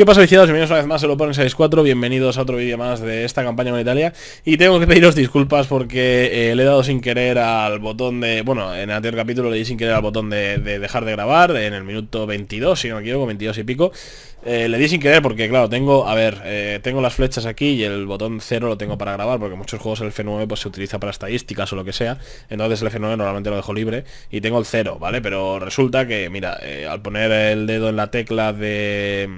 ¿Qué pasa, viciados? Bienvenidos una vez más a ponen 64 Bienvenidos a otro vídeo más de esta campaña en Italia Y tengo que pediros disculpas porque eh, le he dado sin querer al botón de... Bueno, en el anterior capítulo le di sin querer al botón de, de dejar de grabar En el minuto 22, si no me equivoco, 22 y pico eh, le di sin querer porque, claro, tengo, a ver, eh, tengo las flechas aquí y el botón 0 lo tengo para grabar porque muchos juegos el F9 pues, se utiliza para estadísticas o lo que sea, entonces el F9 normalmente lo dejo libre y tengo el 0, ¿vale? Pero resulta que, mira, eh, al poner el dedo en la tecla de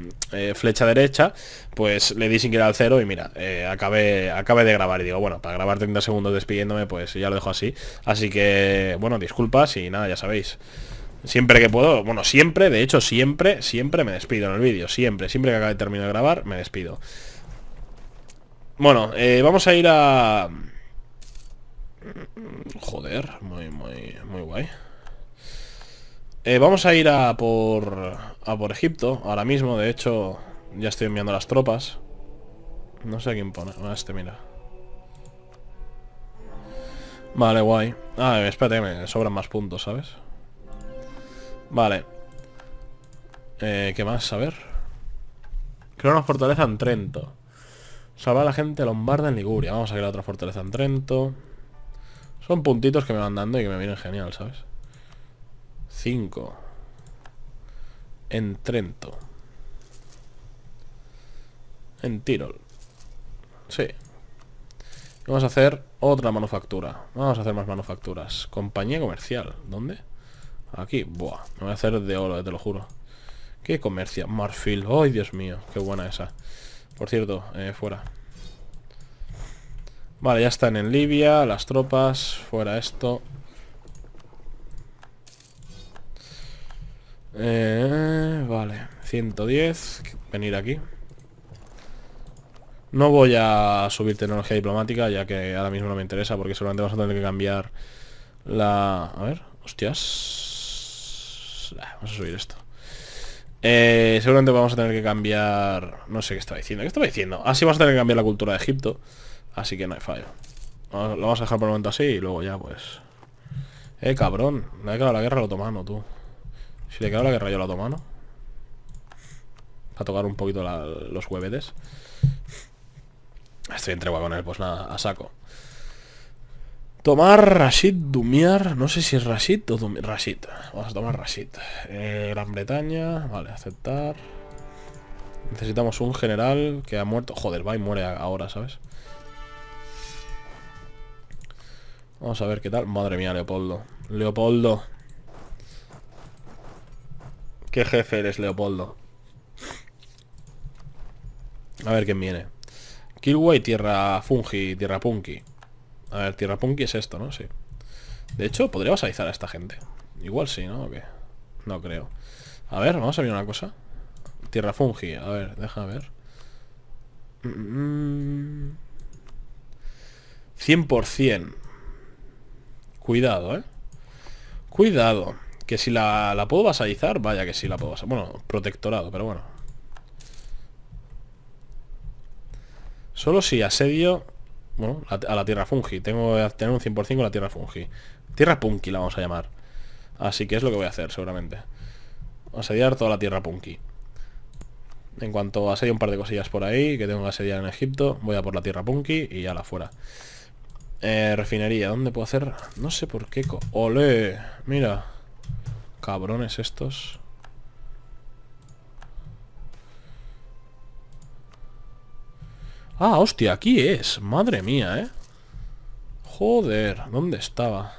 flecha derecha, pues le di sin querer al 0 y mira, acabé, acabé de grabar y digo, bueno, para grabar 30 segundos despidiéndome pues ya lo dejo así, así que, bueno, disculpas y nada, ya sabéis. Siempre que puedo, bueno, siempre, de hecho, siempre, siempre me despido en el vídeo. Siempre, siempre que acabe de terminar de grabar, me despido. Bueno, eh, vamos a ir a... Joder, muy, muy, muy guay. Eh, vamos a ir a por, a por Egipto, ahora mismo, de hecho, ya estoy enviando las tropas. No sé a quién pone, a este, mira. Vale, guay. Ah, espérate, me sobran más puntos, ¿sabes? Vale. Eh, ¿Qué más? A ver. Creo una fortaleza en Trento. Salva a la gente lombarda en Liguria. Vamos a crear otra fortaleza en Trento. Son puntitos que me van dando y que me vienen genial, ¿sabes? 5. En Trento. En Tirol. Sí. Vamos a hacer otra manufactura. Vamos a hacer más manufacturas. Compañía comercial. ¿Dónde? Aquí, buah, me voy a hacer de oro, eh, te lo juro Qué comercia, marfil, ay Dios mío Qué buena esa Por cierto, eh, fuera Vale, ya están en Libia Las tropas, fuera esto eh, Vale 110, venir aquí No voy a subir tecnología diplomática Ya que ahora mismo no me interesa Porque solamente vamos a tener que cambiar La... A ver, hostias Ah, vamos, a subir esto. Eh, seguramente vamos a tener que cambiar... No sé qué estaba diciendo. ¿Qué estaba diciendo? Así ah, vamos a tener que cambiar la cultura de Egipto. Así que no hay fallo. Lo vamos a dejar por el momento así y luego ya pues... Eh, cabrón. Me ha quedado la guerra al otomano, tú. Si le he quedado la guerra yo al otomano. Para tocar un poquito los huevetes. Estoy entre con él, pues nada, a saco. Tomar Rashid, Dumiar, no sé si es Rashid o Dumiar. Rashid, vamos a tomar Rashid. Eh, Gran Bretaña, vale, aceptar. Necesitamos un general que ha muerto. Joder, va y muere ahora, ¿sabes? Vamos a ver qué tal. Madre mía, Leopoldo. Leopoldo. ¿Qué jefe eres, Leopoldo? A ver quién viene. Killway, tierra fungi, tierra punky. A ver, Tierra Punky es esto, ¿no? Sí. De hecho, podría basalizar a esta gente. Igual sí, ¿no? No creo. A ver, vamos a ver una cosa. Tierra Fungi, a ver, deja ver. 100%. Cuidado, ¿eh? Cuidado. Que si la, puedo basalizar... vaya que sí la puedo basalizar. Bueno, protectorado, pero bueno. Solo si asedio bueno, a la tierra fungi. Tengo que tener un 100% con la tierra fungi. Tierra punky la vamos a llamar. Así que es lo que voy a hacer, seguramente. Asediar toda la tierra punky. En cuanto asedie un par de cosillas por ahí, que tengo que asediar en Egipto, voy a por la tierra punky y ya la fuera. Eh, refinería, ¿dónde puedo hacer? No sé por qué... ¡Ole! Mira. Cabrones estos. Ah, hostia, aquí es. Madre mía, ¿eh? Joder, ¿dónde estaba?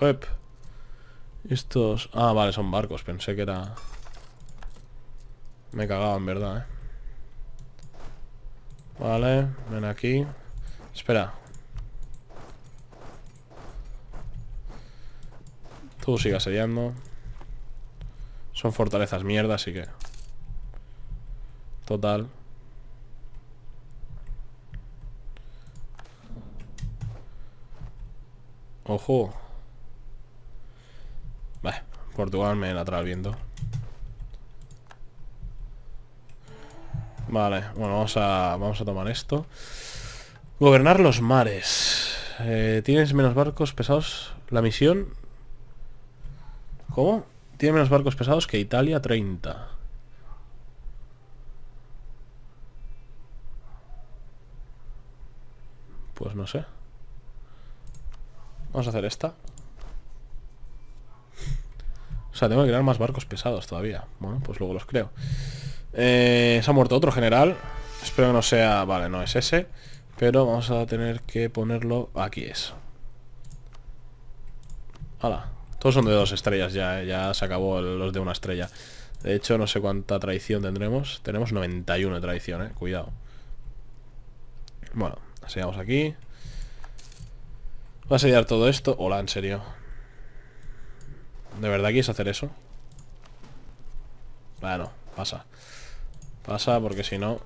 Web. Estos... Ah, vale, son barcos. Pensé que era... Me cagaba, en verdad, ¿eh? Vale, ven aquí. Espera. Tú sigas sellando. Son fortalezas mierda, así que... Total. Ojo. Vale, Portugal me la trae el Vale, bueno, vamos a, vamos a tomar esto. Gobernar los mares. Eh, ¿Tienes menos barcos pesados? La misión... ¿Cómo? Tiene menos barcos pesados que Italia 30. Vamos a hacer esta. O sea, tengo que crear más barcos pesados todavía. Bueno, pues luego los creo. Eh, se ha muerto otro general. Espero que no sea... Vale, no es ese. Pero vamos a tener que ponerlo... Aquí es. Hala. Todos son de dos estrellas ya, Ya se acabó los de una estrella. De hecho, no sé cuánta traición tendremos. Tenemos 91 de traición, ¿eh? Cuidado. Bueno, seguimos aquí. Voy a sellar todo esto. Hola, en serio. ¿De verdad quieres hacer eso? Bueno, ah, pasa. Pasa porque si no...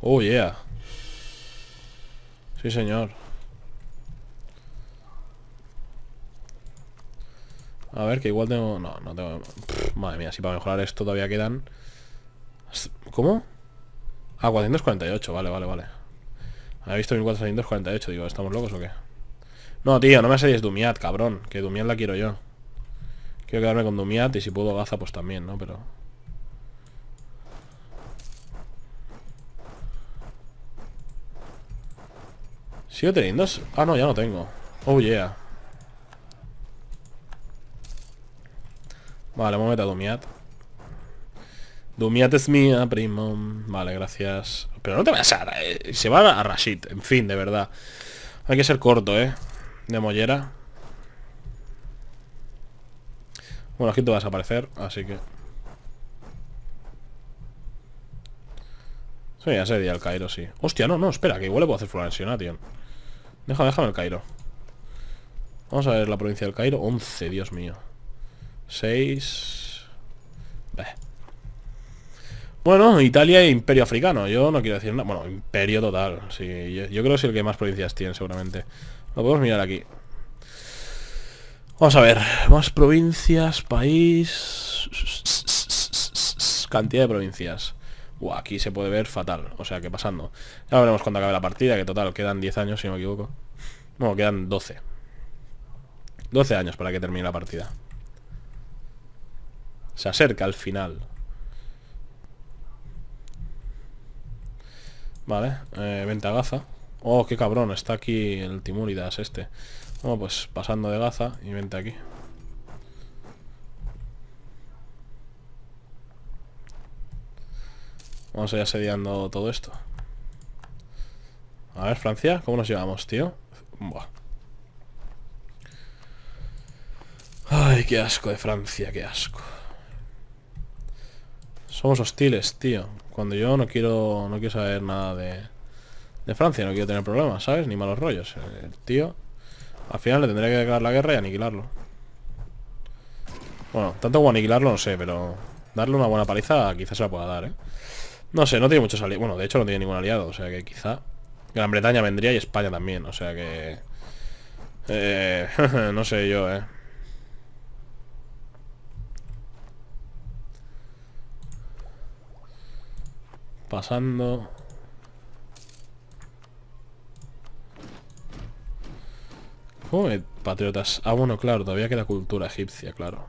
Oh, yeah. Sí, señor. A ver, que igual tengo... No, no tengo... madre mía, si para mejorar esto todavía quedan... ¿Cómo? Ah, 448, vale, vale, vale ha visto 1448, digo, ¿estamos locos o qué? No, tío, no me asedies Dumiat, cabrón Que Dumiat la quiero yo Quiero quedarme con Dumiat y si puedo Gaza pues también, ¿no? Pero... ¿Sigo teniendo? Ah, no, ya no tengo Oh, yeah Vale, vamos a a Dumiat Dumiat es mía, primo. Vale, gracias. Pero no te vayas a... Eh. Se va a Rashid. En fin, de verdad. Hay que ser corto, ¿eh? De mollera. Bueno, aquí te vas a aparecer, así que... soy ya se el al Cairo, sí. Hostia, no, no, espera, que igual le puedo hacer tío Déjame, déjame el Cairo. Vamos a ver la provincia del Cairo. 11, Dios mío. 6... Bueno, Italia e Imperio Africano. Yo no quiero decir nada. Bueno, Imperio total. yo, creo que es el que más provincias tiene, seguramente. Lo podemos mirar aquí. Vamos a ver. Más provincias, país... Cantidad de provincias. aquí se puede ver fatal. O sea, qué pasando. Ya veremos cuando acabe la partida, que total, quedan 10 años, si no me equivoco. No, quedan 12. 12 años para que termine la partida. Se acerca al final. Vale, eh, vente a Gaza. Oh, qué cabrón, está aquí el Timuridas este. Bueno, pues pasando de Gaza y vente aquí. Vamos a ir asediando todo esto. A ver, Francia, ¿cómo nos llevamos, tío? Buah. Ay, qué asco de Francia, qué asco. Somos hostiles, tío. Cuando yo no quiero no quiero saber nada de, de Francia, no quiero tener problemas, ¿sabes? Ni malos rollos. El tío, al final le tendría que declarar la guerra y aniquilarlo. Bueno, tanto como aniquilarlo no sé, pero darle una buena paliza quizás se la pueda dar, ¿eh? No sé, no tiene muchos aliados. Bueno, de hecho no tiene ningún aliado, o sea que quizá Gran Bretaña vendría y España también, o sea que... Eh, no sé yo, ¿eh? pasando. patriotas. Ah, bueno, claro, todavía queda cultura egipcia, claro.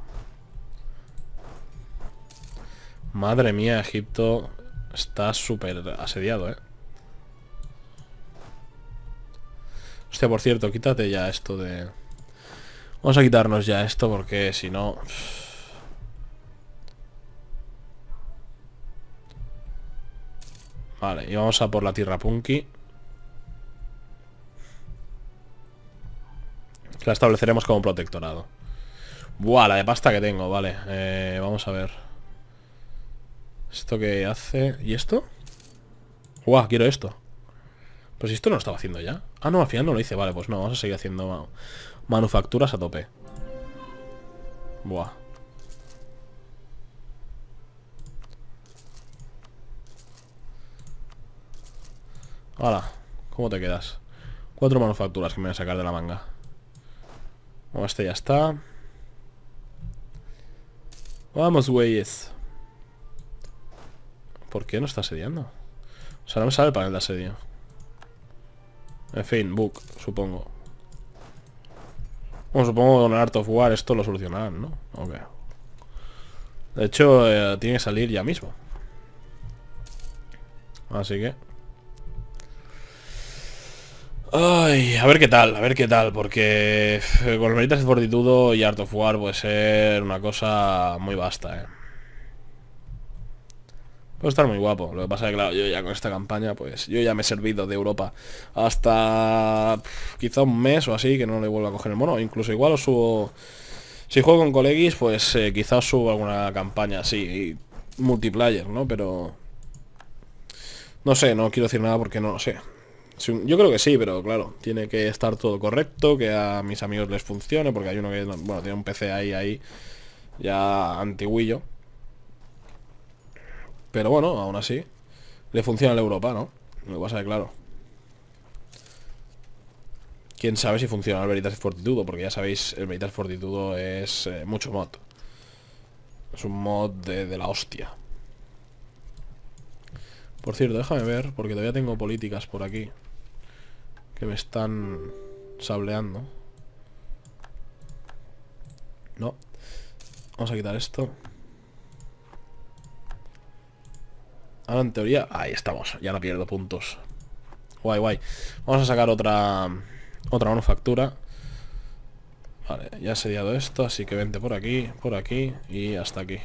Madre mía, Egipto está súper asediado, ¿eh? Hostia, por cierto, quítate ya esto de... Vamos a quitarnos ya esto porque si no... Vale, y vamos a por la tierra Punky. La estableceremos como protectorado. Buah, la de pasta que tengo, vale. Eh, vamos a ver. ¿Esto qué hace? ¿Y esto? Buah, quiero esto. Pues esto no lo estaba haciendo ya. Ah, no, al final no lo hice. Vale, pues no, vamos a seguir haciendo manufacturas a tope. Buah. ¡Hola! ¿cómo te quedas? Cuatro manufacturas que me van a sacar de la manga. Vamos, este ya está. Vamos, güeyes. ¿Por qué no está asediando? O sea, no me sale el panel de asedio. En fin, book, supongo. Bueno, supongo que con Art of War esto lo solucionarán, ¿no? Ok. De hecho, eh, tiene que salir ya mismo. Así que... Ay, a ver qué tal, a ver qué tal, porque eh, con Meritas de Fortitudo y Art of War puede ser una cosa muy vasta, eh. Puede estar muy guapo, lo que pasa es que claro, yo ya con esta campaña, pues yo ya me he servido de Europa hasta quizá un mes o así, que no le vuelvo a coger el mono, incluso igual os subo... Si juego con colegis, pues eh, quizás quizá subo alguna campaña así, multiplayer, ¿no? Pero... No sé, no quiero decir nada porque no lo sé. Yo creo que sí, pero claro, tiene que estar todo correcto, que a mis amigos les funcione, porque hay uno que, bueno, tiene un PC ahí, ahí, ya antiguillo. Pero bueno, aún así, le funciona la Europa, ¿no? Lo que pasa es claro. Quién sabe si funciona el Veritas Fortitudo, porque ya sabéis, el Veritas Fortitudo es eh, mucho mod. Es un mod de, de la hostia. Por cierto, déjame ver, porque todavía tengo políticas por aquí. Que me están sableando. No. Vamos a quitar esto. Ahora en teoría... Ahí estamos. Ya no pierdo puntos. Guay, guay. Vamos a sacar otra... Otra manufactura. Vale, ya he sediado esto, así que vente por aquí, por aquí y hasta aquí.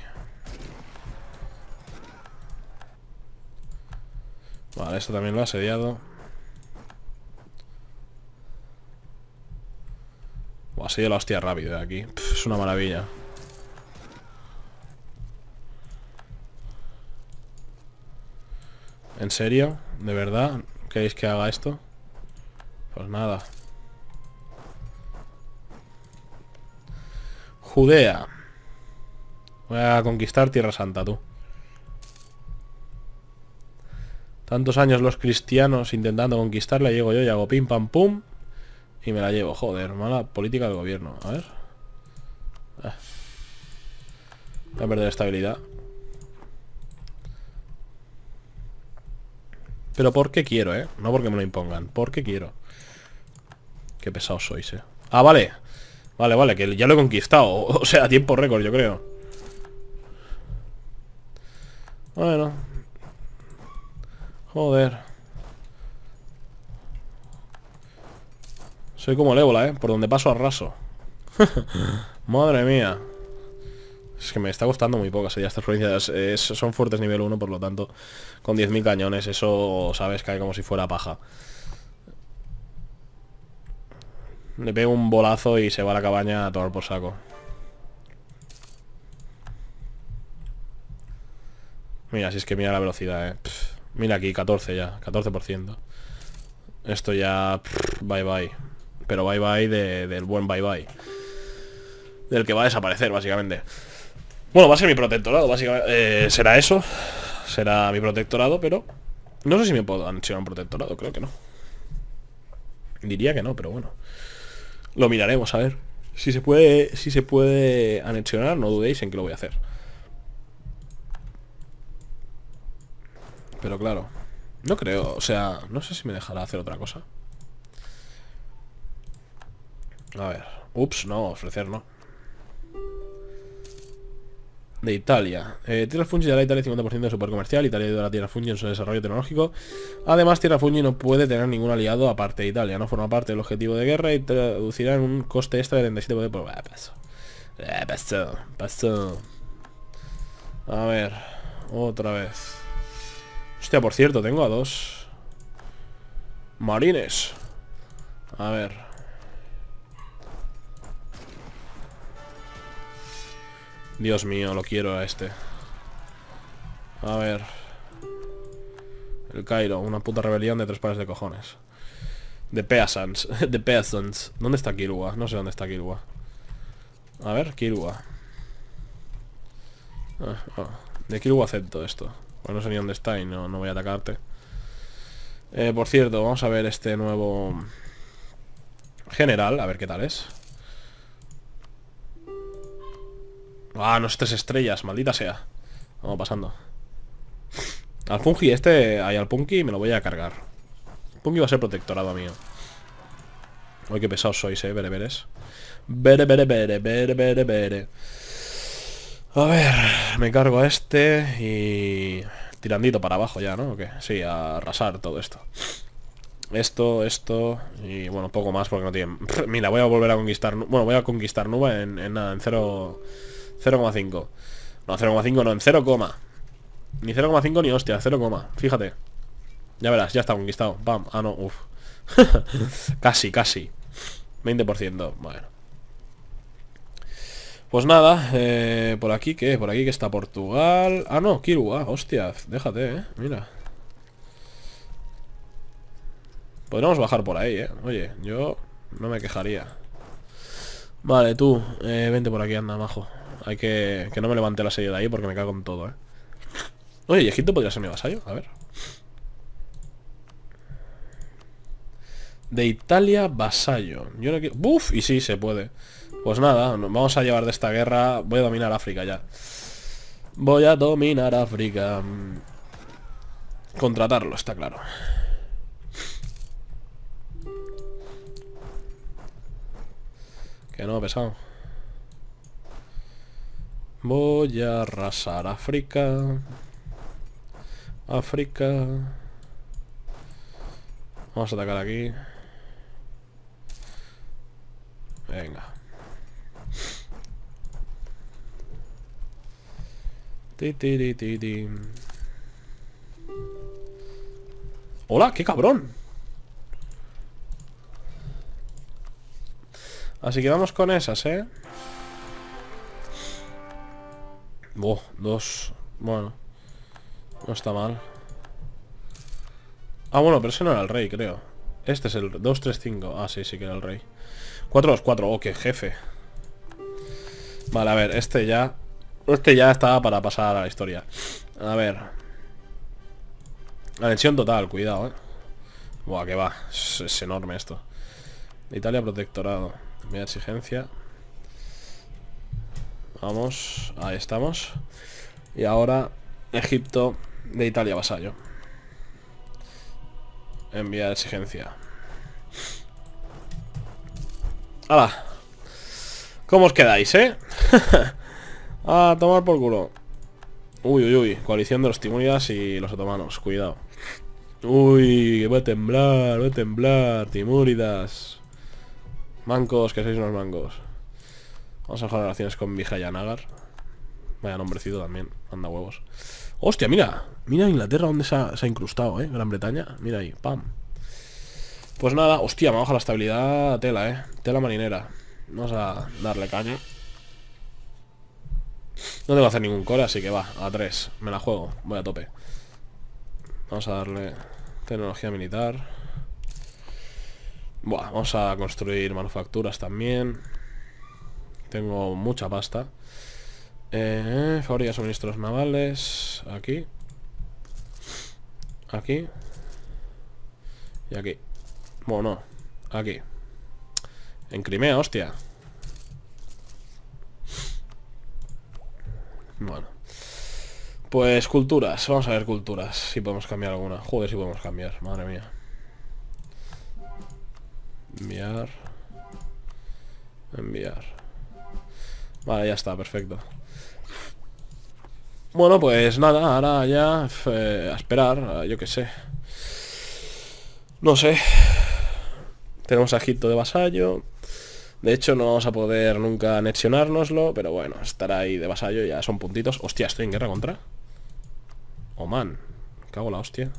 Vale, esto también lo ha sediado. Buah, se sido la hostia rápido de aquí. es una maravilla. ¿En serio? ¿De verdad? ¿Queréis que haga esto? Pues nada. Judea. Voy a conquistar Tierra Santa, tú. Tantos años los cristianos intentando conquistarla, llego yo y hago pim pam pum. Y me la llevo, joder, mala política del gobierno A ver Voy ah. a perder estabilidad Pero porque quiero, ¿eh? No porque me lo impongan, porque quiero Qué pesados sois, ¿eh? Ah, vale Vale, vale, que ya lo he conquistado O sea, tiempo récord, yo creo Bueno Joder Soy como el ébola, ¿eh? Por donde paso arraso. Madre mía. Es que me está gustando muy pocas ya estas provincias. son fuertes nivel 1, por lo tanto, con 10.000 cañones, eso, sabes, cae como si fuera paja. Le pego un bolazo y se va a la cabaña a tomar por saco. Mira, si es que mira la velocidad, eh. mira aquí, 14 ya, 14%. Esto ya... bye bye. Pero bye bye del buen bye bye. Del que va a desaparecer, básicamente. Bueno, va a ser mi protectorado, básicamente. Eh, será eso. Será mi protectorado, pero... No sé si me puedo anexionar un protectorado, creo que no. Diría que no, pero bueno. Lo miraremos, a ver. Si se puede, si se puede anexionar, no dudéis en que lo voy a hacer. Pero claro, no creo, o sea, no sé si me dejará hacer otra cosa. A ver. Ups, no, ofrecer no. De Italia. Eh, Tierra Fungi dará Italia 50% de su poder comercial. Italia ayudará a Tierra Fungi en su desarrollo tecnológico. Además, Tierra Fungi no puede tener ningún aliado aparte de Italia. No forma parte del objetivo de guerra y traducirá en un coste extra de 37 por... Pues, eh, eh, a ver. Otra vez. Hostia, por cierto, tengo a dos. Marines. A ver. Dios mío, lo quiero a este A ver El Cairo, una puta rebelión de tres pares de cojones De peasants De peasants ¿Dónde está Kirwa? No sé dónde está Kirwa A ver, Kirwa ah, ah. De Kirwa acepto esto Bueno, pues no sé ni dónde está y no, voy a atacarte eh, Por cierto, vamos a ver este nuevo General, a ver qué tal es Ah, no es tres estrellas, maldita sea. Vamos pasando. Al Fungi este, hay al Punky me lo voy a cargar. Punky va a ser protectorado mío. Uy, qué pesados sois, eh, bereberes. Bere, bere, bere, bere, bere, bere. A ver, me cargo a este y... Tirandito para abajo ya, ¿no? Sí, a arrasar todo esto. Esto, esto y bueno, poco más porque no tiene Mira, voy a volver a conquistar... Bueno, voy a conquistar Nuba en, en nada, en cero... 0,5 No, 0,5 no, en 0, Ni 0,5 ni hostia, 0, fíjate Ya verás, ya está conquistado Pam, ah no, uff Casi, casi 20%, bueno pues nada, eh, por aquí, ¿qué? Por aquí que está Portugal... Ah, no, Kirua, ah, hostia, déjate, eh, mira Podríamos bajar por ahí, eh Oye, yo no me quejaría Vale, tú, eh, vente por aquí, anda, majo hay que... Que no me levante la silla de ahí porque me cago en todo, ¿eh? Oye, y podría ser mi vasallo. A ver. De Italia, vasallo. Yo no quiero... ¡Buf! Y sí, se puede. Pues nada, nos vamos a llevar de esta guerra... Voy a dominar África ya. Voy a dominar África. Contratarlo, está claro. Que no, pesado. Voy a arrasar África. África. Vamos a atacar aquí. Venga. Titi titi titi Hola, qué cabrón. Así que vamos con esas, ¿eh? 2. dos. Bueno. No está mal. Ah, bueno, pero ese no era el rey, creo. Este es el 2 3 Ah, sí, sí que era el rey. 4-2-4. Oh, qué jefe. Vale, a ver, este ya... Este ya estaba para pasar a la historia. A ver. Atención total, cuidado, eh. Buah, que va. Es, enorme esto. Italia protectorado. Mi exigencia. Vamos, ahí estamos. Y ahora Egipto de Italia vasallo. de exigencia. ¡Hala! ¿Cómo os quedáis, eh? A tomar por culo. Uy, uy, uy. Coalición de los timuridas y los otomanos. Cuidado. Uy, voy a temblar, voy a temblar. Timuridas Mancos, que sois unos mangos. Vamos a mejorar relaciones con Vijayanagar Vaya nombrecito también, anda huevos. ¡Hostia, mira! Mira Inglaterra donde se ha, incrustado, ¿eh? Gran Bretaña, mira ahí, pam. Pues nada, hostia, me baja la estabilidad tela, ¿eh? Tela marinera. Vamos a darle caña. No tengo que hacer ningún core, así que va, a tres Me la juego, voy a tope. Vamos a darle tecnología militar. Buah, vamos a construir manufacturas también. Tengo mucha pasta. Eh, de suministros navales. Aquí. Aquí. Y aquí. Bueno, Aquí. En Crimea, hostia. Bueno. Pues culturas. Vamos a ver culturas. Si podemos cambiar alguna. Joder, si podemos cambiar. Madre mía. Enviar. Enviar. Vale, ya está, perfecto Bueno, pues nada, ahora ya eh, A esperar, yo qué sé No sé Tenemos a Egipto de vasallo De hecho, no vamos a poder nunca anexionárnoslo Pero bueno, estar ahí de vasallo Ya son puntitos Hostia, estoy en guerra contra Oman Cago la hostia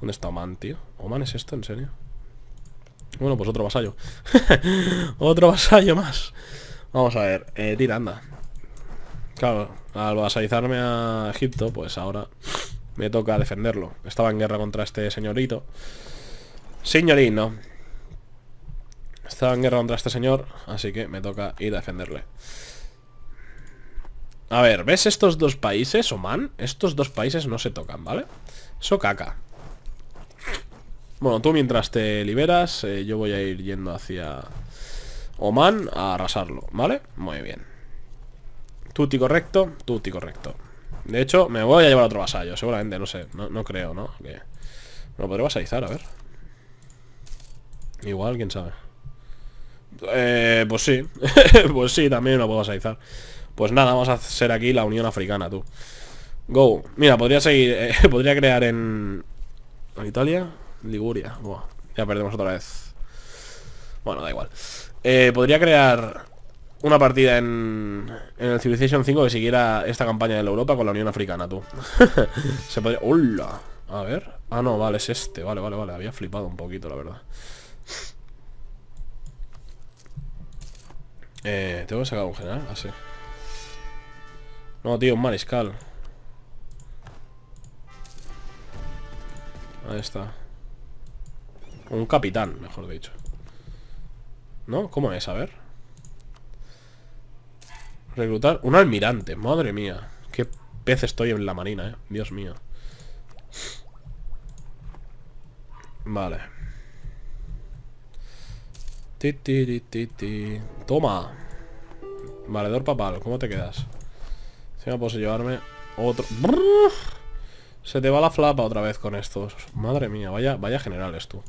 ¿Dónde está Oman, tío? ¿Oman es esto, en serio? Bueno, pues otro vasallo Otro vasallo más Vamos a ver, eh, Tiranda. Claro, al vasalizarme a Egipto, pues ahora me toca defenderlo. Estaba en guerra contra este señorito. Señorino. Estaba en guerra contra este señor, así que me toca ir a defenderle. A ver, ¿ves estos dos países, Oman? Estos dos países no se tocan, ¿vale? Eso caca. Bueno, tú mientras te liberas, eh, yo voy a ir yendo hacia... Oman a arrasarlo, ¿vale? Muy bien Tuti correcto, tuti correcto De hecho, me voy a llevar otro vasallo, seguramente, no sé No, creo, ¿no? Que... Lo podré vasalizar, a ver Igual, quién sabe eh, pues sí Pues sí, también lo puedo vasalizar Pues nada, vamos a hacer aquí la Unión Africana, tú Go Mira, podría seguir eh, Podría crear en... Italia Liguria Ya perdemos otra vez bueno, da igual. Eh, podría crear una partida en, en el Civilization 5 que siguiera esta campaña de la Europa con la Unión Africana, tú. Se podría... ¡Hola! A ver... Ah, no, vale, es este. Vale, vale, vale. Había flipado un poquito, la verdad. Eh, ¿Tengo que sacar un general? Ah, sí no, tío, un mariscal. Ahí está. Un capitán, mejor dicho. ¿No? ¿Cómo es? A ver. Reclutar un almirante. Madre mía. Qué pez estoy en la marina, ¿eh? Dios mío. Vale. Ti, ti, ti, Toma. Valedor papal, ¿cómo te quedas? Si me puedo llevarme otro... Se te va la flapa otra vez con estos. Madre mía, vaya, vaya generales tú.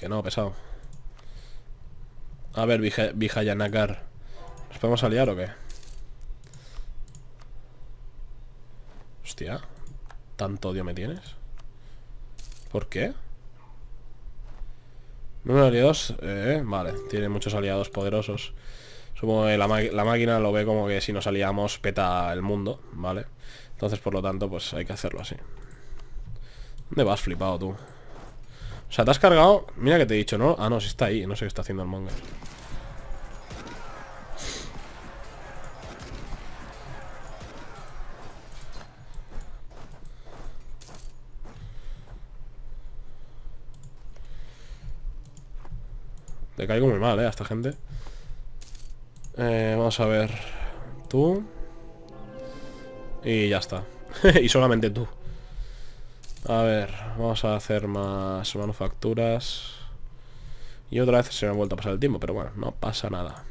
Que no, pesado. A ver, Vijayanakar. ¿Nos podemos aliar o qué? Hostia. ¿Tanto odio me tienes? ¿Por qué? Número de Eh, vale, tiene muchos aliados poderosos. Supongo que la, la, máquina lo ve como que si nos aliamos peta el mundo, ¿vale? Entonces, por lo tanto, pues hay que hacerlo así. ¿Dónde vas flipado tú? O sea, te has cargado... Mira que te he dicho, ¿no? Ah, no, si está ahí. No sé qué está haciendo el manga. Te caigo muy mal, ¿eh? A esta gente. Eh, vamos a ver. Tú. Y ya está. y solamente tú. A ver, vamos a hacer más manufacturas. Y otra vez se me ha vuelto a pasar el tiempo, pero bueno, no pasa nada.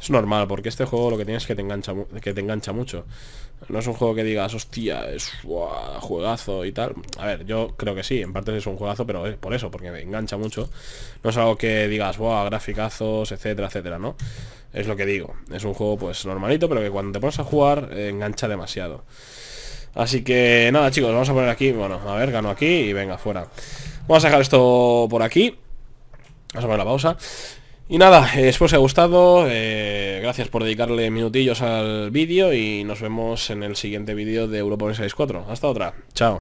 Es normal, porque este juego lo que tienes es que te engancha, que te engancha mucho. No es un juego que digas, hostia, es juegazo y tal. A ver, yo creo que sí, en parte es un juegazo, pero es por eso, porque me engancha mucho. No es algo que digas, wow, graficazos, etcétera, etcétera, ¿no? Es lo que digo. Es un juego pues normalito, pero que cuando te pones a jugar eh, engancha demasiado. Así que nada chicos, vamos a poner aquí Bueno, a ver, gano aquí y venga, fuera Vamos a dejar esto por aquí Vamos a poner la pausa y nada, espero os haya gustado, eh, gracias por dedicarle minutillos al vídeo y nos vemos en el siguiente vídeo de Europa 64. Hasta otra, chao.